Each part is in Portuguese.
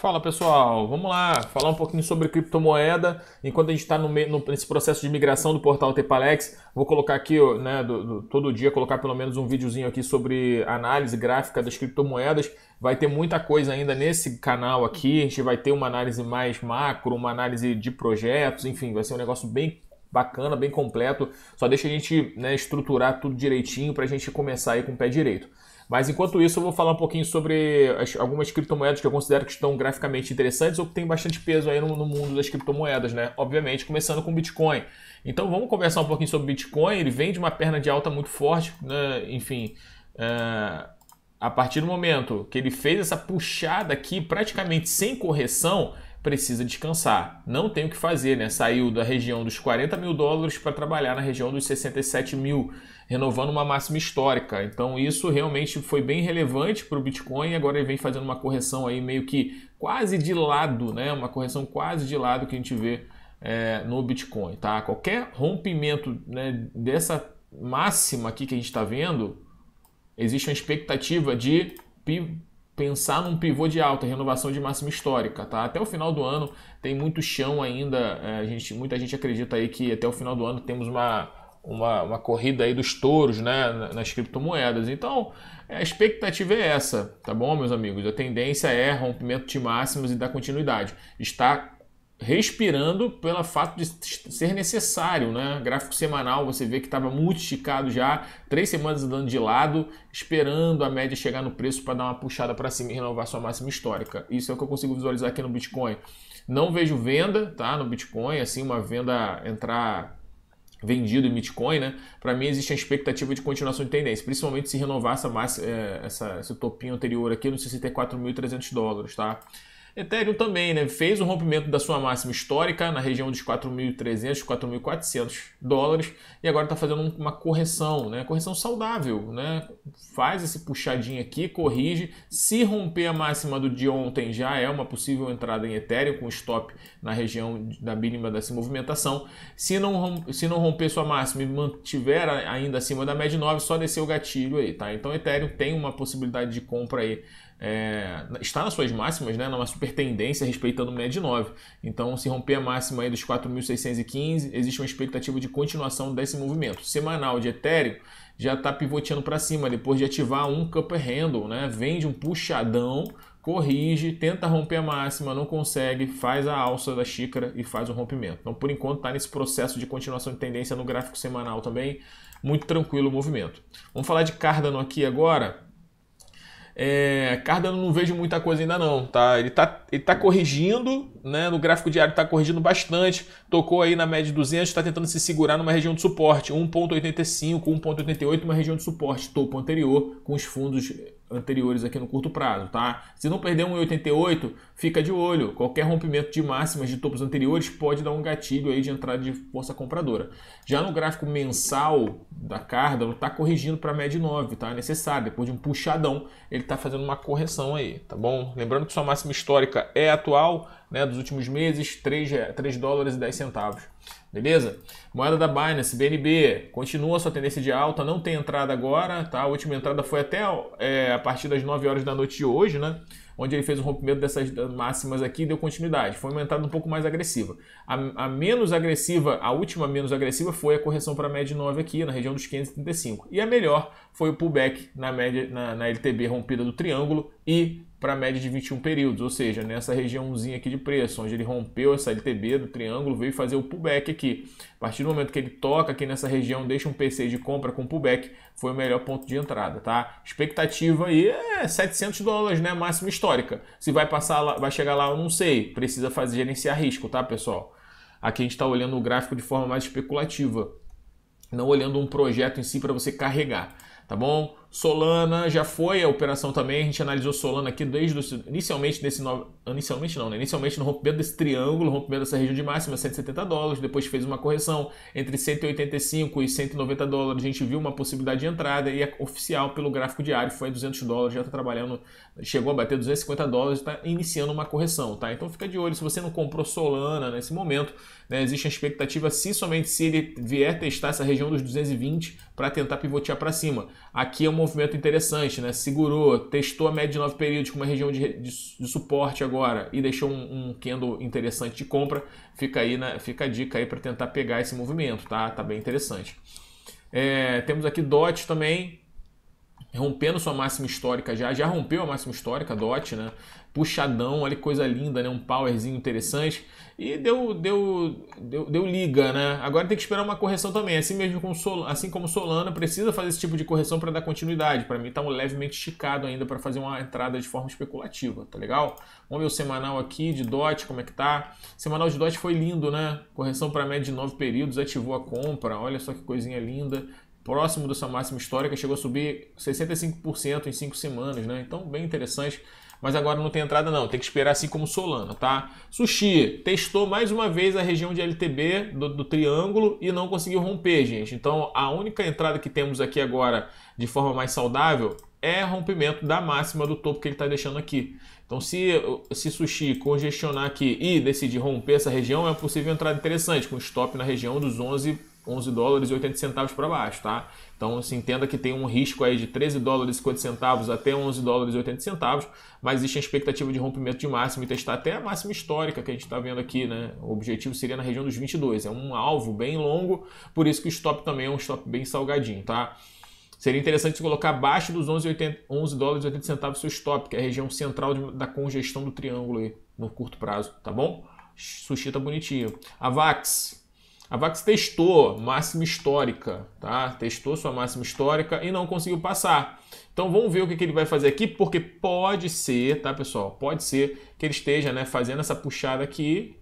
Fala pessoal, vamos lá falar um pouquinho sobre criptomoeda. Enquanto a gente está nesse processo de migração do portal Tepalex, vou colocar aqui, né, do, do, todo dia, colocar pelo menos um videozinho aqui sobre análise gráfica das criptomoedas. Vai ter muita coisa ainda nesse canal aqui. A gente vai ter uma análise mais macro, uma análise de projetos, enfim, vai ser um negócio bem bacana, bem completo. Só deixa a gente né, estruturar tudo direitinho para a gente começar aí com o pé direito. Mas enquanto isso, eu vou falar um pouquinho sobre as, algumas criptomoedas que eu considero que estão graficamente interessantes ou que têm bastante peso aí no, no mundo das criptomoedas, né? Obviamente, começando com o Bitcoin. Então vamos conversar um pouquinho sobre Bitcoin. Ele vem de uma perna de alta muito forte, né? enfim. Eh, a partir do momento que ele fez essa puxada aqui, praticamente sem correção, precisa descansar. Não tem o que fazer, né? Saiu da região dos 40 mil dólares para trabalhar na região dos 67 mil, renovando uma máxima histórica. Então isso realmente foi bem relevante para o Bitcoin. Agora ele vem fazendo uma correção aí meio que quase de lado, né? Uma correção quase de lado que a gente vê é, no Bitcoin, tá? Qualquer rompimento né, dessa máxima aqui que a gente está vendo, existe uma expectativa de pensar num pivô de alta, renovação de máxima histórica, tá? Até o final do ano tem muito chão ainda. É, a gente, muita gente acredita aí que até o final do ano temos uma, uma, uma corrida aí dos touros, né, nas criptomoedas. Então, a expectativa é essa, tá bom, meus amigos? A tendência é rompimento de máximos e da continuidade. Está respirando pelo fato de ser necessário, né? Gráfico semanal, você vê que estava muito esticado já, três semanas andando de lado, esperando a média chegar no preço para dar uma puxada para cima e renovar sua máxima histórica. Isso é o que eu consigo visualizar aqui no Bitcoin. Não vejo venda, tá? No Bitcoin, assim, uma venda entrar vendido em Bitcoin, né? Para mim existe a expectativa de continuação de tendência, principalmente se renovar essa massa, é, essa, esse topinho anterior aqui nos 64.300 dólares, tá? Ethereum também né, fez um rompimento da sua máxima histórica na região dos 4.300, 4.400 dólares e agora está fazendo uma correção, né, correção saudável. Né? Faz esse puxadinho aqui, corrige. Se romper a máxima do de ontem já é uma possível entrada em Ethereum com stop na região da mínima dessa movimentação. Se não, se não romper sua máxima e mantiver ainda acima da média 9, só descer o gatilho aí. Tá? Então Ethereum tem uma possibilidade de compra aí é, está nas suas máximas, né, numa super tendência respeitando o de 9. Então, se romper a máxima aí dos 4.615, existe uma expectativa de continuação desse movimento. Semanal de Ethereum já está pivoteando para cima, depois de ativar um cup handle, né, vende um puxadão, corrige, tenta romper a máxima, não consegue, faz a alça da xícara e faz o rompimento. Então, por enquanto, está nesse processo de continuação de tendência no gráfico semanal também. Muito tranquilo o movimento. Vamos falar de Cardano aqui agora. É, Cardano não vejo muita coisa ainda não, tá? Ele tá, ele tá corrigindo, né? No gráfico diário tá corrigindo bastante. Tocou aí na média de 200, está tentando se segurar numa região de suporte. 1.85, 1.88, uma região de suporte. Topo anterior com os fundos anteriores aqui no curto prazo, tá? Se não perder 1,88, fica de olho. Qualquer rompimento de máximas de topos anteriores pode dar um gatilho aí de entrada de força compradora. Já no gráfico mensal da Cardano, tá corrigindo para média 9, tá? É necessário, depois de um puxadão, ele tá fazendo uma correção aí, tá bom? Lembrando que sua máxima histórica é atual, né, dos últimos meses, 3, 3 dólares e 10 centavos. Beleza? Moeda da Binance, BNB, continua sua tendência de alta, não tem entrada agora, tá? A última entrada foi até é, a partir das 9 horas da noite de hoje, né? onde ele fez o rompimento dessas máximas aqui e deu continuidade. Foi uma entrada um pouco mais agressiva. A, a menos agressiva, a última menos agressiva foi a correção para a média 9 aqui, na região dos 535. E a melhor foi o pullback na média na, na LTB rompida do triângulo e para a média de 21 períodos, ou seja, nessa regiãozinha aqui de preço, onde ele rompeu essa LTB do triângulo, veio fazer o pullback aqui. A partir do momento que ele toca aqui nessa região, deixa um PC de compra com pullback, foi o melhor ponto de entrada, tá? Expectativa aí é 700 dólares, né? Máximo histórico histórica. Se vai passar lá, vai chegar lá, eu não sei. Precisa fazer gerenciar risco, tá, pessoal? Aqui a gente está olhando o gráfico de forma mais especulativa, não olhando um projeto em si para você carregar, tá bom? Solana já foi a operação também, a gente analisou Solana aqui desde o, inicialmente nesse no, inicialmente não, né? Inicialmente no rompimento desse triângulo, rompimento dessa região de máxima 170 dólares, depois fez uma correção entre 185 e 190 dólares, a gente viu uma possibilidade de entrada e a oficial pelo gráfico diário foi 200 dólares, já está trabalhando, chegou a bater 250 dólares, está iniciando uma correção, tá? Então fica de olho se você não comprou Solana nesse momento, né? Existe a expectativa se somente se ele vier testar essa região dos 220 para tentar pivotear para cima. Aqui é uma movimento interessante, né? Segurou, testou a média de 9 períodos com uma região de, de, de suporte agora e deixou um, um, candle interessante de compra. Fica aí, na, né? fica a dica aí para tentar pegar esse movimento, tá? Tá bem interessante. É, temos aqui DOT também, rompendo sua máxima histórica já, já rompeu a máxima histórica, DOT, né? Puxadão, olha que coisa linda, né? Um powerzinho interessante. E deu, deu, deu, deu liga, né? Agora tem que esperar uma correção também. Assim mesmo como sol assim como Solana precisa fazer esse tipo de correção para dar continuidade. Para mim tá um levemente esticado ainda para fazer uma entrada de forma especulativa, tá legal? Vamos ver o semanal aqui de DOT, como é que tá? Semanal de DOT foi lindo, né? Correção para média de nove períodos, ativou a compra. Olha só que coisinha linda próximo da sua máxima histórica, chegou a subir 65% em cinco semanas, né? Então, bem interessante. Mas agora não tem entrada não, tem que esperar assim como Solana, tá? Sushi testou mais uma vez a região de LTB do, do triângulo e não conseguiu romper, gente. Então a única entrada que temos aqui agora de forma mais saudável é rompimento da máxima do topo que ele está deixando aqui. Então, se, se Sushi congestionar aqui e decidir romper essa região, é possível entrada interessante, com stop na região dos 11 11 dólares e 80 centavos para baixo, tá? Então se assim, entenda que tem um risco aí de 13 dólares e 50 centavos até 11 dólares e 80 centavos, mas existe a expectativa de rompimento de máximo e testar até a máxima histórica que a gente está vendo aqui, né? O objetivo seria na região dos 22, é um alvo bem longo, por isso que o stop também é um stop bem salgadinho, tá? Seria interessante se colocar abaixo dos 11, 80, 11 dólares e 80 centavos seu stop, que é a região central de, da congestão do triângulo aí, no curto prazo, tá bom? Sushi tá bonitinho. A VAX, a Vax testou máxima histórica, tá? Testou sua máxima histórica e não conseguiu passar. Então vamos ver o que, ele vai fazer aqui, porque pode ser, tá, pessoal? Pode ser que ele esteja né, fazendo essa puxada aqui,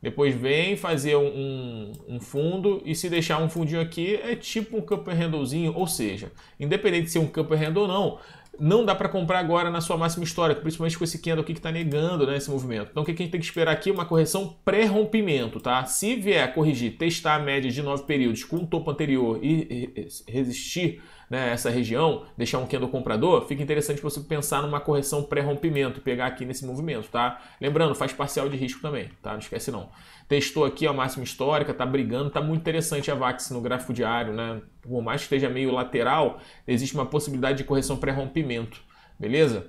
depois vem fazer um, um, um, fundo e se deixar um fundinho aqui é tipo um campo handlezinho, ou seja, independente de ser um campo handle ou não, não dá para comprar agora na sua máxima histórica, principalmente com esse candle aqui que está negando né, esse movimento. Então o que a gente tem que esperar aqui uma correção pré-rompimento, tá? Se vier corrigir, testar a média de nove períodos com o topo anterior e resistir né, essa região, deixar um candle comprador, fica interessante você pensar numa correção pré-rompimento, pegar aqui nesse movimento, tá? Lembrando, faz parcial de risco também, tá? Não esquece não. Testou aqui a máxima histórica, tá brigando, tá muito interessante a VAX no gráfico diário, né? Por mais que esteja meio lateral, existe uma possibilidade de correção pré-rompimento, beleza?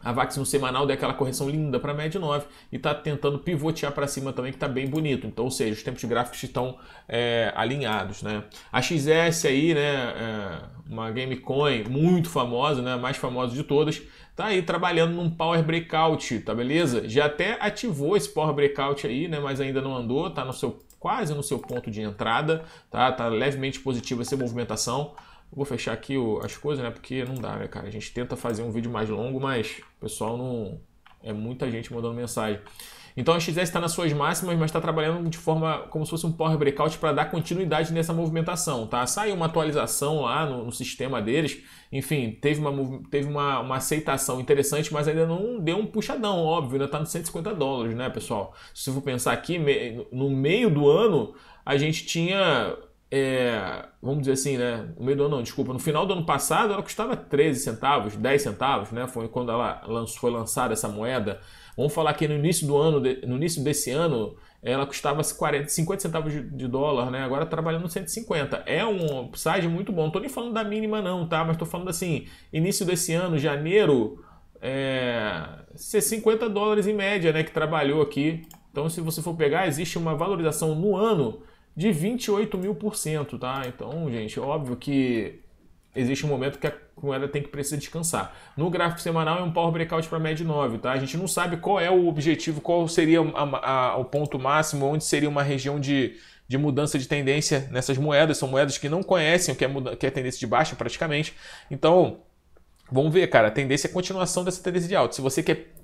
A VAX no semanal deu aquela correção linda para a média 9 e está tentando pivotear para cima também, que está bem bonito. Então, ou seja, os tempos gráficos estão é, alinhados. Né? A XS aí, né, é uma Gamecoin muito famosa, né, mais famosa de todas, está aí trabalhando num Power Breakout, tá beleza? Já até ativou esse Power Breakout aí, né, mas ainda não andou, está no seu quase no seu ponto de entrada, tá? Tá levemente positiva essa movimentação. Vou fechar aqui as coisas, né? Porque não dá, né, cara? A gente tenta fazer um vídeo mais longo, mas o pessoal não. É muita gente mandando mensagem. Então a XS está nas suas máximas, mas está trabalhando de forma como se fosse um power breakout para dar continuidade nessa movimentação, tá? Saiu uma atualização lá no, no sistema deles, enfim, teve, uma, teve uma, uma, aceitação interessante, mas ainda não deu um puxadão, óbvio, ainda né? está nos 150 dólares, né, pessoal? Se eu for pensar aqui, no meio do ano, a gente tinha é, vamos dizer assim, né? No meio do ano, não, desculpa, no final do ano passado ela custava 13 centavos, 10 centavos, né? Foi quando ela lançou, foi lançada essa moeda. Vamos falar que no início do ano, no início desse ano, ela custava 40, 50 centavos de, de dólar, né? Agora tá trabalhando 150. É um upside muito bom. Não tô nem falando da mínima, não, tá? Mas tô falando assim, início desse ano, janeiro, é, 50 dólares em média, né? Que trabalhou aqui. Então, se você for pegar, existe uma valorização no ano de 28 mil por cento, tá? Então, gente, óbvio que existe um momento que a moeda tem que precisar descansar. No gráfico semanal é um power breakout para média 9, tá? A gente não sabe qual é o objetivo, qual seria a, a, o ponto máximo, onde seria uma região de, de mudança de tendência nessas moedas. São moedas que não conhecem o que é, muda, que é tendência de baixa praticamente. Então, Vamos ver, cara. A tendência é a continuação dessa tendência de alta. Se você quer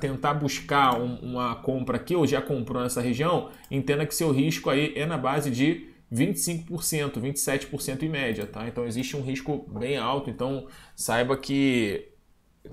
tentar buscar um, uma compra aqui ou já comprou nessa região, entenda que seu risco aí é na base de 25%, 27% em média, tá? Então existe um risco bem alto, então saiba que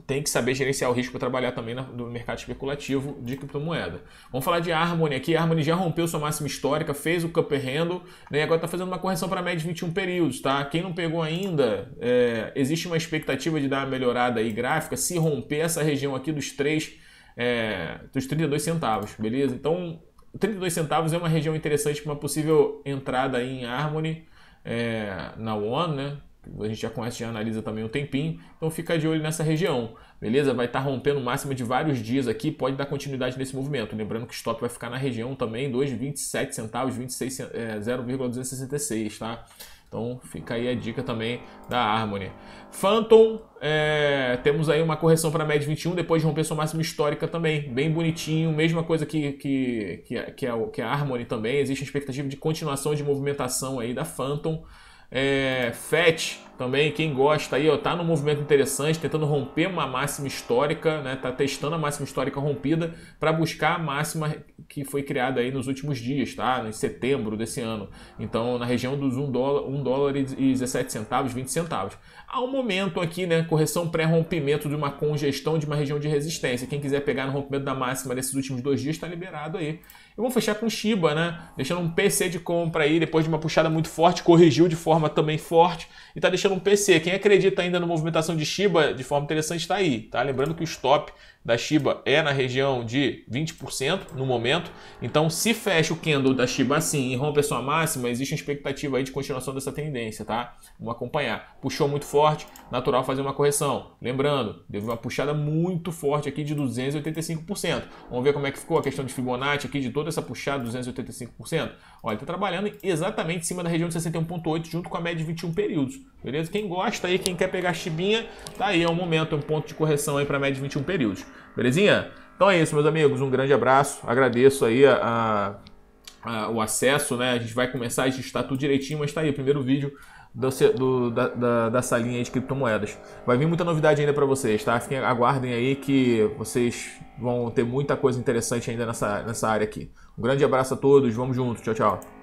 tem que saber gerenciar o risco para trabalhar também no mercado especulativo de criptomoeda. Vamos falar de Harmony aqui. A Harmony já rompeu sua máxima histórica, fez o Cup Handle, né? agora está fazendo uma correção para a média de 21 períodos. Tá? Quem não pegou ainda, é, existe uma expectativa de dar uma melhorada aí gráfica se romper essa região aqui dos 3, é, dos 32 centavos, beleza? Então, 32 centavos é uma região interessante para uma possível entrada em Harmony é, na One, né? a gente já conhece, já analisa também um tempinho, então fica de olho nessa região, beleza? Vai estar tá rompendo máxima de vários dias aqui, pode dar continuidade nesse movimento. Lembrando que o stop vai ficar na região também, 2,27 centavos, 26, é, 0,266, tá? Então fica aí a dica também da Harmony. Phantom, é, temos aí uma correção para a média 21 depois de romper sua máxima histórica também. Bem bonitinho, mesma coisa que, que, que, que, a, que a Harmony também. Existe a expectativa de continuação de movimentação aí da Phantom é, Fete também quem gosta aí, ó, tá num movimento interessante, tentando romper uma máxima histórica, né? Tá testando a máxima histórica rompida para buscar a máxima que foi criada aí nos últimos dias, tá? Em setembro desse ano. Então, na região dos 1 dólar, 1 dólar e 17 centavos, 20 centavos. Há um momento aqui, né, correção pré-rompimento de uma congestão de uma região de resistência. Quem quiser pegar no rompimento da máxima nesses últimos dois dias está liberado aí. Eu vou fechar com Shiba, né? Deixando um PC de compra aí, depois de uma puxada muito forte, corrigiu de forma também forte e tá deixando no PC. Quem acredita ainda na movimentação de Shiba de forma interessante está aí, tá? Lembrando que o stop da Shiba é na região de 20% no momento. Então, se fecha o candle da Shiba assim e rompe a sua máxima, existe uma expectativa aí de continuação dessa tendência, tá? Vamos acompanhar. Puxou muito forte, natural fazer uma correção. Lembrando, teve uma puxada muito forte aqui de 285%. Vamos ver como é que ficou a questão de Fibonacci aqui de toda essa puxada, 285%. Olha, está trabalhando exatamente em cima da região de 61.8 junto com a média de 21 períodos, beleza? Beleza? Quem gosta aí, quem quer pegar chibinha, tá aí, é um momento, um ponto de correção aí para média de 21 períodos. Belezinha? Então é isso, meus amigos. Um grande abraço. Agradeço aí a, a, a, o acesso, né? A gente vai começar a está tudo direitinho, mas tá aí, o primeiro vídeo do, do, da, da, da, salinha de criptomoedas. Vai vir muita novidade ainda para vocês, tá? Fiquem, aguardem aí que vocês vão ter muita coisa interessante ainda nessa, nessa área aqui. Um grande abraço a todos, vamos junto, tchau, tchau.